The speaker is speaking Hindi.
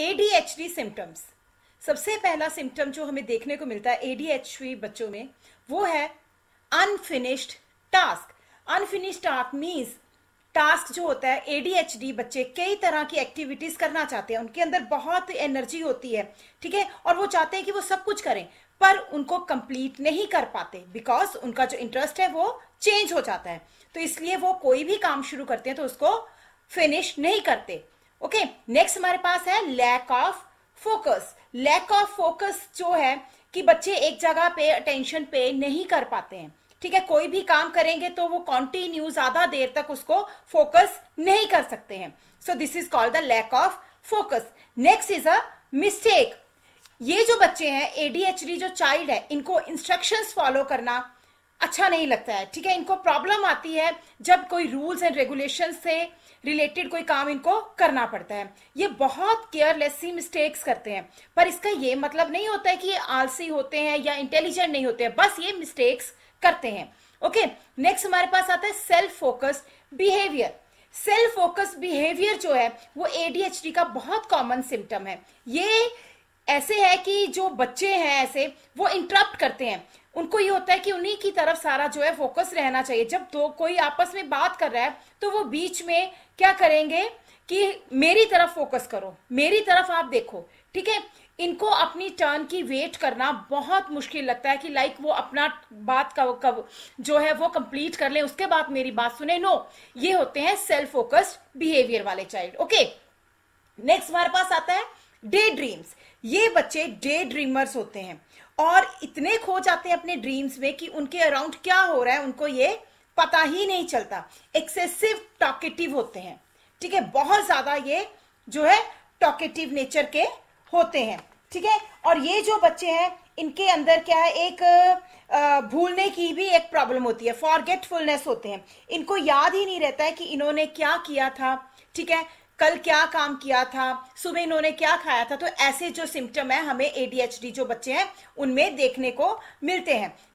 एडीएचडी सिम्टम्स सबसे पहला सिम्टम जो हमें देखने को मिलता है एडीएचडी बच्चों में वो है unfinished task unfinished task means task जो होता है एडीएचडी बच्चे कई तरह की एक्टिविटीज करना चाहते हैं उनके अंदर बहुत एनर्जी होती है ठीक है और वो चाहते हैं कि वो सब कुछ करें पर उनको कंप्लीट नहीं कर पाते बिकॉज उनका जो इंटरेस्ट है वो चेंज हो जाता है तो इसलिए वो कोई भी काम शुरू करते हैं तो उसको फिनिश नहीं करते ओके नेक्स्ट हमारे पास है lack of focus lack of focus जो है कि बच्चे एक जगह पे अटेंशन पे नहीं कर पाते हैं ठीक है कोई भी काम करेंगे तो वो कॉन्टिन्यू ज्यादा देर तक उसको फोकस नहीं कर सकते हैं so this is called the lack of focus next is a mistake ये जो बच्चे हैं एडीएचडी जो चाइल्ड है इनको इंस्ट्रक्शंस फॉलो करना अच्छा नहीं लगता है ठीक है इनको प्रॉब्लम आती है जब कोई रूल्स एंड रेगुलेशन से रिलेटेड कोई काम इनको करना पड़ता है ये बहुत केयरलेस सी मिस्टेक्स करते हैं पर इसका ये मतलब नहीं होता है कि ये आलसी होते हैं या इंटेलिजेंट नहीं होते हैं बस ये मिस्टेक्स करते हैं ओके नेक्स्ट हमारे पास आता है self focused behaviour self focus behaviour जो है वो एडीएचडी का बहुत कॉमन सिम्टम है ये ऐसे है कि जो बच्चे हैं ऐसे वो इंटरप्ट करते हैं उनको ये होता है कि उन्हीं की तरफ सारा जो है फोकस रहना चाहिए जब दो कोई आपस में बात कर रहा है तो वो बीच में क्या करेंगे कि मेरी तरफ फोकस करो मेरी तरफ आप देखो ठीक है इनको अपनी टर्न की वेट करना बहुत मुश्किल लगता है कि लाइक वो अपना बात कव, कव, जो है वो कंप्लीट कर ले उसके बाद मेरी बात सुने नो ये होते हैं सेल्फ फोकस्ड बिहेवियर वाले चाइल्ड ओके नेक्स्ट हमारे पास आता है डे ड्रीम्स ये बच्चे डे ड्रीमर्स होते हैं और इतने खो जाते हैं अपने ड्रीम्स में कि उनके अराउंड क्या हो रहा है उनको ये पता ही नहीं चलता एक्सेसिव टॉकेटिव होते हैं ठीक है बहुत ज्यादा ये जो है टॉकेटिव नेचर के होते हैं ठीक है और ये जो बच्चे हैं इनके अंदर क्या है एक भूलने की भी एक प्रॉब्लम होती है फॉरगेटफुलनेस होते हैं इनको याद ही नहीं रहता है कि इन्होंने क्या किया था ठीक है कल क्या काम किया था सुबह इन्होंने क्या खाया था तो ऐसे जो सिम्टम है हमें एडीएचडी जो बच्चे हैं उनमें देखने को मिलते हैं